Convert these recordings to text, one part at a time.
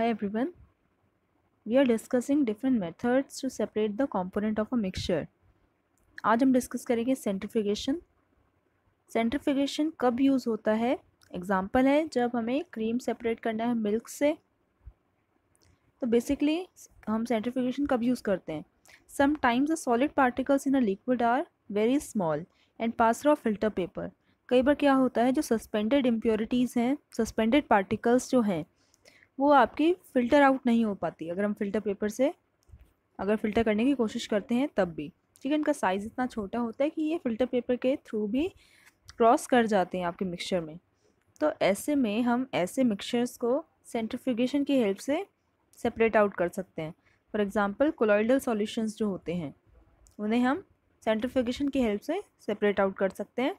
Hi everyone. We are discussing different methods to separate the component of a mixture आज हम discuss करेंगे सेंट्रिफिकेशन सेंट्रिफिकेशन कब use होता है एग्जाम्पल है जब हमें क्रीम सेपरेट करना है मिल्क से तो बेसिकली हम सेंट्रिफिकेशन कब यूज़ करते हैं sometimes a solid particles in a liquid are very small and pass of filter paper कई बार क्या होता है जो सस्पेंडेड इम्प्योरिटीज़ हैं सस्पेंडेड पार्टिकल्स जो हैं वो आपकी फ़िल्टर आउट नहीं हो पाती अगर हम फ़िल्टर पेपर से अगर फ़िल्टर करने की कोशिश करते हैं तब भी ठीक है इनका साइज़ इतना छोटा होता है कि ये फ़िल्टर पेपर के थ्रू भी क्रॉस कर जाते हैं आपके मिक्सचर में तो ऐसे में हम ऐसे मिक्सचर्स को सेंट्रिफिकेशन की हेल्प से सेपरेट आउट कर सकते हैं फॉर एग्ज़ाम्पल कोलॉइडल सॉल्यूशंस जो होते हैं उन्हें हम सेंट्रिफिकेशन की हेल्प से सेपरेट आउट कर सकते हैं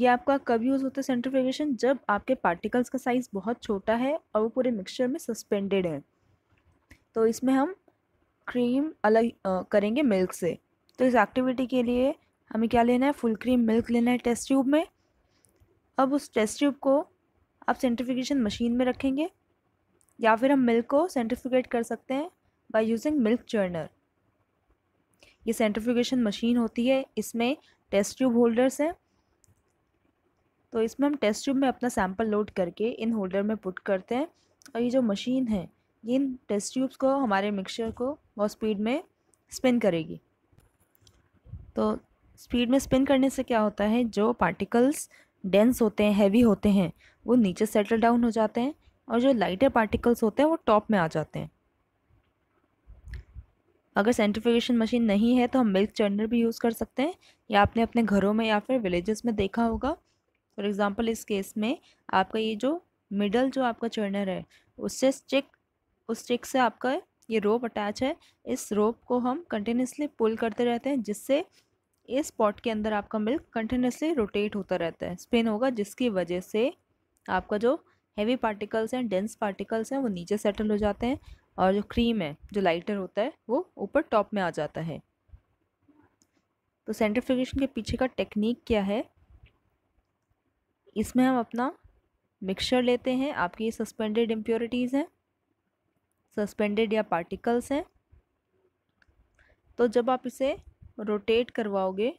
ये आपका कब यूज़ होता है सेंट्रीफ्यूगेशन जब आपके पार्टिकल्स का साइज़ बहुत छोटा है और वो पूरे मिक्सचर में सस्पेंडेड है तो इसमें हम क्रीम अलग करेंगे मिल्क से तो इस एक्टिविटी के लिए हमें क्या लेना है फुल क्रीम मिल्क लेना है टेस्ट ट्यूब में अब उस टेस्ट ट्यूब को आप सेंट्रीफिकेशन मशीन में रखेंगे या फिर हम मिल्क को सेंट्रीफिकेट कर सकते हैं बाय यूजिंग मिल्क चर्नर ये सेंट्रीफिकेशन मशीन होती है इसमें टेस्ट ट्यूब होल्डर्स हैं तो इसमें हम टेस्ट ट्यूब में अपना सैम्पल लोड करके इन होल्डर में पुट करते हैं और ये जो मशीन है ये इन टेस्ट ट्यूब्स को हमारे मिक्सचर को बहुत स्पीड में स्पिन करेगी तो स्पीड में स्पिन करने से क्या होता है जो पार्टिकल्स डेंस होते हैं हैवी होते हैं वो नीचे सेटल डाउन हो जाते हैं और जो लाइटर पार्टिकल्स होते हैं वो टॉप में आ जाते हैं अगर सेंट्रिफिकेशन मशीन नहीं है तो हम मिल्क चर्नर भी यूज़ कर सकते हैं या आपने अपने घरों में या फिर विलेजेस में देखा होगा फॉर एग्ज़ाम्पल इस केस में आपका ये जो मिडल जो आपका चर्नर है उससे स्टिक उस स्टिक से आपका ये रोप अटैच है इस रोप को हम कंटिन्यूसली पुल करते रहते हैं जिससे इस पॉट के अंदर आपका मिल्क कंटिन्यूसली रोटेट होता रहता है स्पिन होगा जिसकी वजह से आपका जो हैवी पार्टिकल्स हैं डेंस पार्टिकल्स हैं वो नीचे सेटल हो जाते हैं और जो क्रीम है जो लाइटर होता है वो ऊपर टॉप में आ जाता है तो सेंट्रीफ्यूगेशन के पीछे का टेक्निक क्या है इसमें हम अपना मिक्सचर लेते हैं आपकी सस्पेंडेड इम्प्योरिटीज़ हैं सस्पेंडेड या पार्टिकल्स हैं तो जब आप इसे रोटेट करवाओगे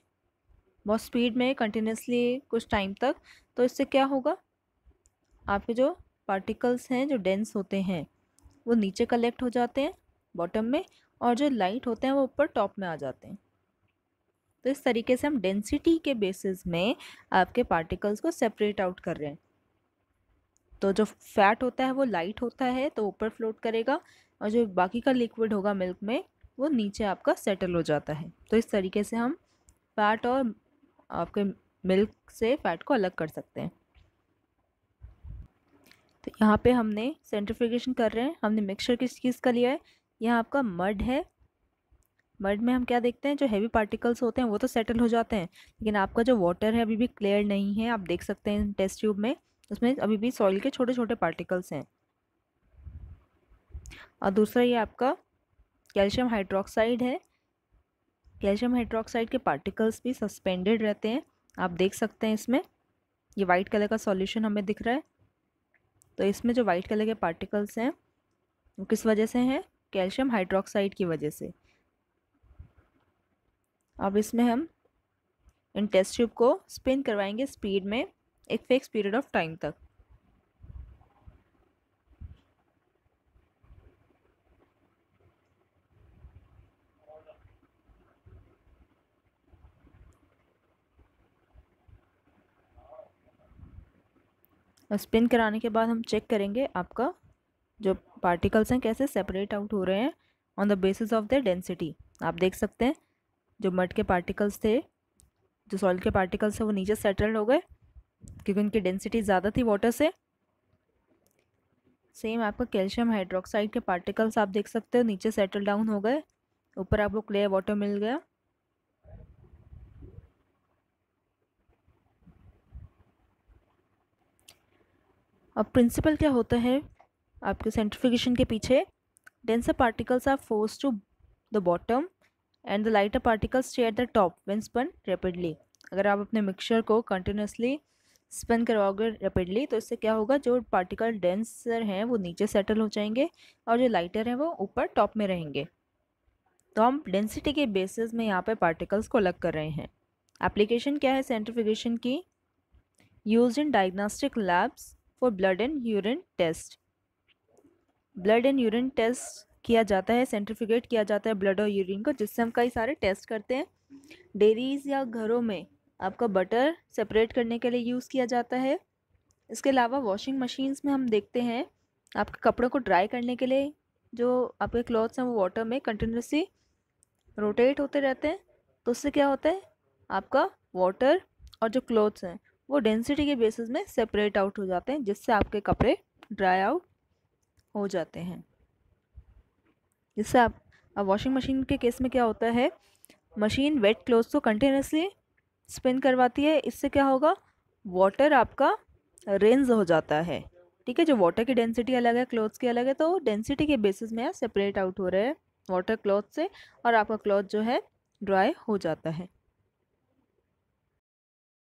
बहुत स्पीड में कंटिन्यूसली कुछ टाइम तक तो इससे क्या होगा आपके जो पार्टिकल्स हैं जो डेंस होते हैं वो नीचे कलेक्ट हो जाते हैं बॉटम में और जो लाइट होते हैं वो ऊपर टॉप में आ जाते हैं तो इस तरीके से हम डेंसिटी के बेसिस में आपके पार्टिकल्स को सेपरेट आउट कर रहे हैं तो जो फैट होता है वो लाइट होता है तो ऊपर फ्लोट करेगा और जो बाकी का लिक्विड होगा मिल्क में वो नीचे आपका सेटल हो जाता है तो इस तरीके से हम फैट और आपके मिल्क से फैट को अलग कर सकते हैं तो यहाँ पे हमने सेंट्रिफिकेशन कर रहे हैं हमने मिक्सचर किस चीज़ का लिया है यहाँ आपका मड है मर्ड में हम क्या देखते हैं जो हैवी पार्टिकल्स होते हैं वो तो सेटल हो जाते हैं लेकिन आपका जो वाटर है अभी भी क्लियर नहीं है आप देख सकते हैं टेस्ट ट्यूब में उसमें अभी भी सॉइल के छोटे छोटे पार्टिकल्स हैं और दूसरा ये आपका कैल्शियम हाइड्रोक्साइड है कैल्शियम हाइड्रोक्साइड के पार्टिकल्स भी सस्पेंडेड रहते हैं आप देख सकते हैं इसमें ये वाइट कलर का सॉल्यूशन हमें दिख रहा है तो इसमें जो वाइट कलर के पार्टिकल्स हैं वो किस वजह से हैं कैल्शियम हाइड्रोक्साइड की वजह से अब इसमें हम इन टेस्ट ट्यूब को स्पिन करवाएंगे स्पीड में एक फिक्स पीरियड ऑफ टाइम तक स्पिन कराने के बाद हम चेक करेंगे आपका जो पार्टिकल्स हैं कैसे सेपरेट आउट हो रहे हैं on the basis of the density आप देख सकते हैं जो मड के पार्टिकल्स थे जो सॉइल के पार्टिकल्स थे वो नीचे सेटल हो गए क्योंकि उनकी डेंसिटी ज़्यादा थी वाटर से सेम आपका कैल्शियम हाइड्रोक्साइड के पार्टिकल्स आप देख सकते हो नीचे सेटल डाउन हो गए ऊपर आपको क्लियर वाटर मिल गया अब प्रिंसिपल क्या होता है आपके सेंट्रिफिकेशन के पीछे denser particles are force to the bottom and the lighter particles stay at the top when spun rapidly अगर आप अपने मिक्सचर को कंटिन्यूसली स्पिन करवाओगे रैपिडली तो इससे क्या होगा जो पार्टिकल डेंसर हैं वो नीचे सेटल हो जाएंगे और जो लाइटर हैं वो ऊपर टॉप में रहेंगे तो हम डेंसिटी के बेसिस में यहाँ पर पार्टिकल्स को अलग कर रहे हैं एप्लीकेशन क्या है सेंट्रिफिकेशन की use in diagnostic labs for blood and urine test blood and urine test किया जाता है सेंट्रीफ्यूगेट किया जाता है ब्लड और यूरिन को जिससे हम कई सारे टेस्ट करते हैं डेरीज या घरों में आपका बटर सेपरेट करने के लिए यूज़ किया जाता है इसके अलावा वॉशिंग मशीन्स में हम देखते हैं आपके कपड़ों को ड्राई करने के लिए जो आपके क्लॉथ्स हैं वो वाटर में कंटिन्यूसली रोटेट होते रहते हैं तो उससे क्या होता है आपका वाटर और जो क्लॉथ्स हैं वो डेंसिटी के बेसिस में सेपरेट आउट हो जाते हैं जिससे आपके कपड़े ड्राई आउट हो जाते हैं जिससे आप अब वॉशिंग मशीन के केस में क्या होता है मशीन वेट क्लोथ्स को कंटिन्यूसली स्पिन करवाती है इससे क्या होगा वाटर आपका रेंज हो जाता है ठीक है जो वाटर की डेंसिटी अलग है क्लोथ्स की अलग है तो डेंसिटी के बेसिस में सेपरेट आउट हो रहे हैं वाटर क्लॉथ से और आपका क्लॉथ जो है ड्राई हो जाता है